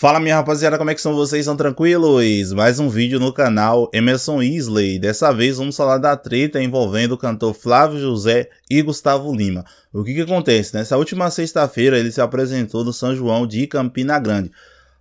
Fala minha rapaziada, como é que são vocês? São tranquilos? Mais um vídeo no canal Emerson Isley. Dessa vez vamos falar da treta envolvendo o cantor Flávio José e Gustavo Lima. O que que acontece? Nessa né? última sexta-feira ele se apresentou no São João de Campina Grande.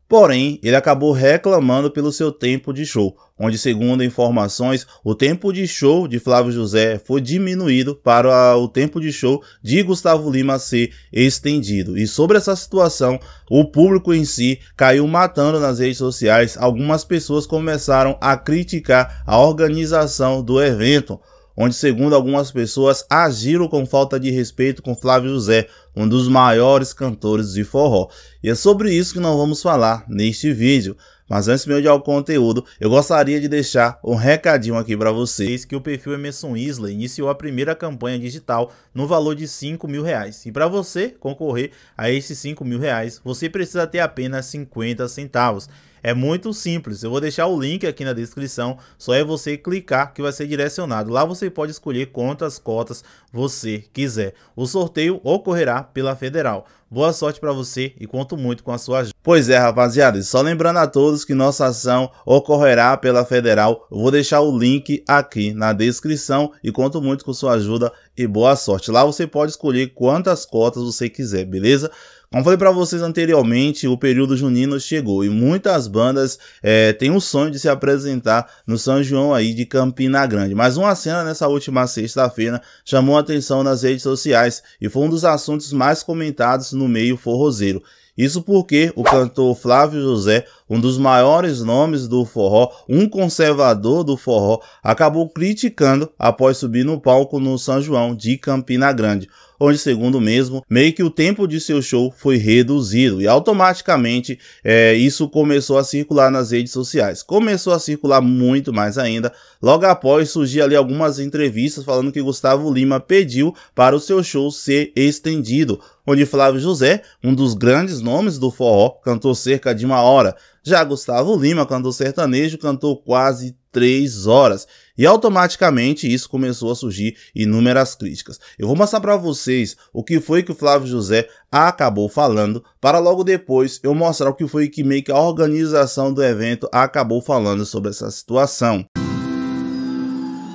Porém, ele acabou reclamando pelo seu tempo de show, onde, segundo informações, o tempo de show de Flávio José foi diminuído para o tempo de show de Gustavo Lima ser estendido. E sobre essa situação, o público em si caiu matando nas redes sociais. Algumas pessoas começaram a criticar a organização do evento onde, segundo algumas pessoas, agiram com falta de respeito com Flávio José, um dos maiores cantores de forró. E é sobre isso que nós vamos falar neste vídeo. Mas antes de ao conteúdo, eu gostaria de deixar um recadinho aqui para vocês que o perfil Emerson Isla iniciou a primeira campanha digital no valor de 5 mil reais. E para você concorrer a esses 5 mil reais, você precisa ter apenas 50 centavos. É muito simples. Eu vou deixar o link aqui na descrição. Só é você clicar que vai ser direcionado. Lá você pode escolher quantas cotas você quiser. O sorteio ocorrerá pela Federal. Boa sorte para você e conto muito com a sua ajuda. Pois é, rapaziada, só lembrando a todos que nossa ação ocorrerá pela Federal. Eu vou deixar o link aqui na descrição e conto muito com sua ajuda e boa sorte. Lá você pode escolher quantas cotas você quiser, beleza? Como falei para vocês anteriormente, o período junino chegou e muitas bandas é, têm o sonho de se apresentar no São João aí de Campina Grande. Mas uma cena nessa última sexta-feira chamou a atenção nas redes sociais e foi um dos assuntos mais comentados no meio forrozeiro. Isso porque o cantor Flávio José um dos maiores nomes do forró, um conservador do forró, acabou criticando após subir no palco no São João de Campina Grande, onde, segundo mesmo, meio que o tempo de seu show foi reduzido e automaticamente é, isso começou a circular nas redes sociais. Começou a circular muito mais ainda. Logo após surgir ali algumas entrevistas falando que Gustavo Lima pediu para o seu show ser estendido, onde Flávio José, um dos grandes nomes do forró, cantou cerca de uma hora. Já Gustavo Lima, cantor sertanejo, cantou quase três horas. E automaticamente isso começou a surgir inúmeras críticas. Eu vou mostrar para vocês o que foi que o Flávio José acabou falando, para logo depois eu mostrar o que foi que meio que a organização do evento acabou falando sobre essa situação.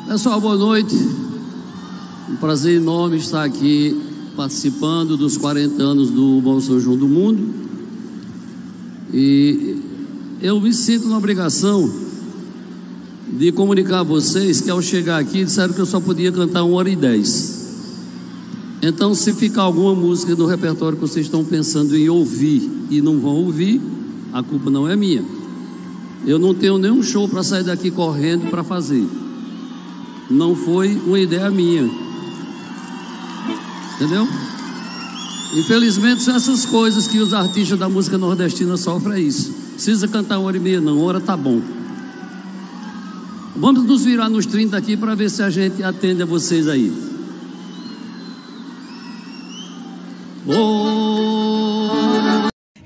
Pessoal, boa noite. Um prazer enorme estar aqui participando dos 40 anos do Bom São João do Mundo. E eu me sinto na obrigação de comunicar a vocês que ao chegar aqui disseram que eu só podia cantar uma hora e dez. Então, se ficar alguma música no repertório que vocês estão pensando em ouvir e não vão ouvir, a culpa não é minha. Eu não tenho nenhum show para sair daqui correndo para fazer. Não foi uma ideia minha. Entendeu? Infelizmente são essas coisas que os artistas da música nordestina sofrem é isso. Precisa cantar uma hora e meia, não, hora tá bom. Vamos nos virar nos 30 aqui para ver se a gente atende a vocês aí. Oh.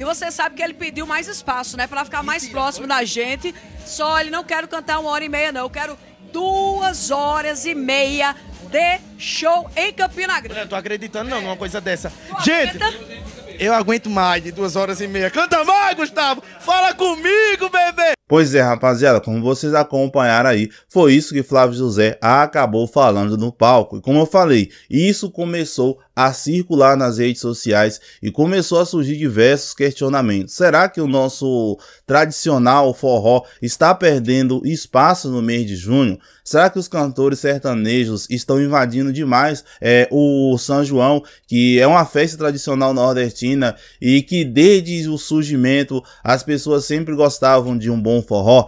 E você sabe que ele pediu mais espaço, né? Para ficar mais próximo da gente. Só ele não quero cantar uma hora e meia, não. Eu quero duas horas e meia de show em Campina Grande. Eu tô acreditando, não, numa coisa dessa. Tô gente! Eu aguento mais de duas horas e meia. Canta mais, Gustavo! Fala comigo, bebê! Pois é, rapaziada, como vocês acompanharam aí, foi isso que Flávio José acabou falando no palco. E como eu falei, isso começou a circular nas redes sociais e começou a surgir diversos questionamentos. Será que o nosso tradicional forró está perdendo espaço no mês de junho? Será que os cantores sertanejos estão invadindo demais é, o São João, que é uma festa tradicional nordestina e que desde o surgimento as pessoas sempre gostavam de um bom bom forró.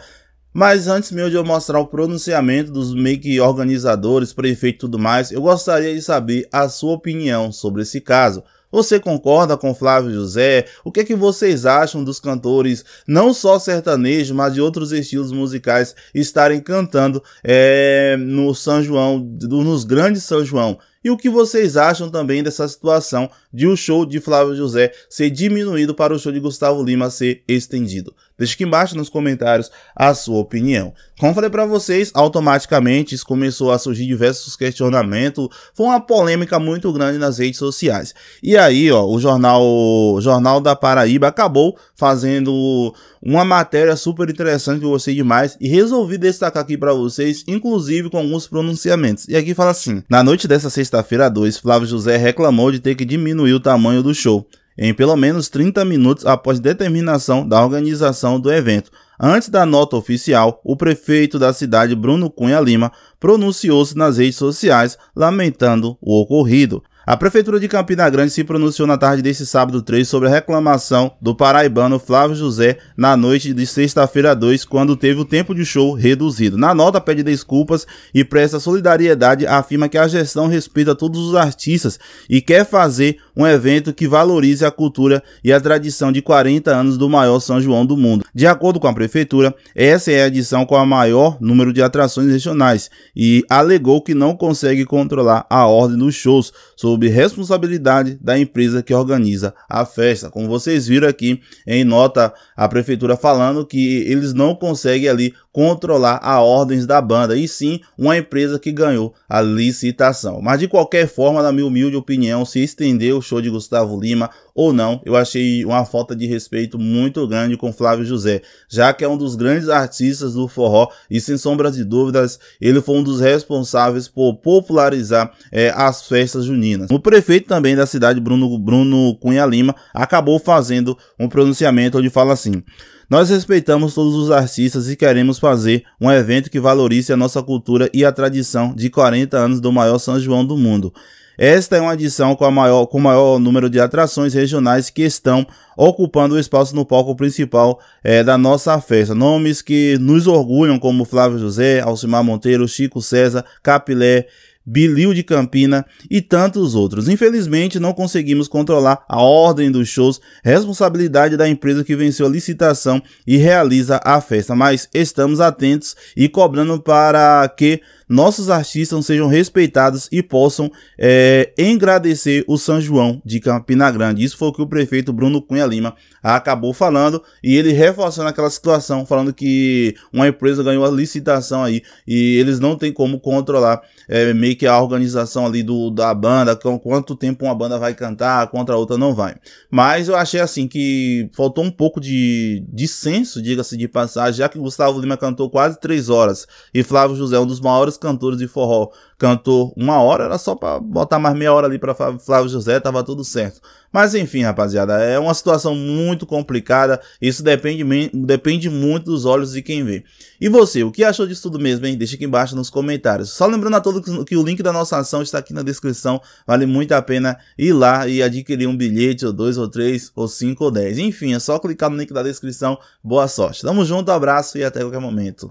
Mas antes mesmo de eu mostrar o pronunciamento dos meio que organizadores, prefeito e tudo mais, eu gostaria de saber a sua opinião sobre esse caso. Você concorda com Flávio José? O que é que vocês acham dos cantores, não só sertanejo, mas de outros estilos musicais, estarem cantando é, no São João, nos grandes São João? E o que vocês acham também dessa situação de o show de Flávio José ser diminuído para o show de Gustavo Lima ser estendido? Deixe aqui embaixo nos comentários a sua opinião. Como falei para vocês, automaticamente isso começou a surgir diversos questionamentos, foi uma polêmica muito grande nas redes sociais. E aí, ó, o jornal o Jornal da Paraíba acabou fazendo uma matéria super interessante que eu gostei demais e resolvi destacar aqui para vocês, inclusive com alguns pronunciamentos. E aqui fala assim: "Na noite dessa sexta Sexta-feira 2, Flávio José reclamou de ter que diminuir o tamanho do show, em pelo menos 30 minutos após determinação da organização do evento. Antes da nota oficial, o prefeito da cidade, Bruno Cunha Lima, pronunciou-se nas redes sociais lamentando o ocorrido. A Prefeitura de Campina Grande se pronunciou na tarde desse sábado 3 sobre a reclamação do paraibano Flávio José na noite de sexta-feira 2, quando teve o tempo de show reduzido. Na nota, pede desculpas e presta solidariedade, afirma que a gestão respeita todos os artistas e quer fazer um evento que valorize a cultura e a tradição de 40 anos do maior São João do mundo. De acordo com a Prefeitura, essa é a edição com a maior número de atrações regionais e alegou que não consegue controlar a ordem dos shows sobre sob responsabilidade da empresa que organiza a festa. Como vocês viram aqui em nota, a prefeitura falando que eles não conseguem ali controlar a ordens da banda, e sim uma empresa que ganhou a licitação. Mas de qualquer forma, na minha humilde opinião, se estender o show de Gustavo Lima ou não, eu achei uma falta de respeito muito grande com Flávio José, já que é um dos grandes artistas do forró e sem sombra de dúvidas, ele foi um dos responsáveis por popularizar é, as festas juninas. O prefeito também da cidade, Bruno, Bruno Cunha Lima, acabou fazendo um pronunciamento onde fala assim: nós respeitamos todos os artistas e queremos fazer um evento que valorize a nossa cultura e a tradição de 40 anos do maior São João do mundo. Esta é uma edição com, maior, com o maior número de atrações regionais que estão ocupando o espaço no palco principal é, da nossa festa. Nomes que nos orgulham, como Flávio José, Alcimar Monteiro, Chico César, Capilé, Bilil de Campina e tantos outros. Infelizmente, não conseguimos controlar a ordem dos shows, responsabilidade da empresa que venceu a licitação e realiza a festa, mas estamos atentos e cobrando para que nossos artistas sejam respeitados e possam é, agradecer o São João de Campina Grande. Isso foi o que o prefeito Bruno Cunha Lima acabou falando e ele reforçando aquela situação, falando que uma empresa ganhou a licitação aí e eles não tem como controlar é, meio que a organização ali do, da banda, com quanto tempo uma banda vai cantar, contra a outra não vai. Mas eu achei assim que faltou um pouco de, de senso, diga-se de passagem, já que Gustavo Lima cantou quase três horas e Flávio José, é um dos maiores cantores de forró. Cantou uma hora, era só para botar mais meia hora ali para Flávio José, tava tudo certo. Mas enfim, rapaziada, é uma situação muito complicada. Isso depende, depende muito dos olhos de quem vê. E você, o que achou disso tudo mesmo, hein? Deixa aqui embaixo nos comentários. Só lembrando a todos que o link da nossa ação está aqui na descrição. Vale muito a pena ir lá e adquirir um bilhete, ou dois, ou três, ou cinco, ou dez. Enfim, é só clicar no link da descrição. Boa sorte. Tamo junto, abraço e até qualquer momento.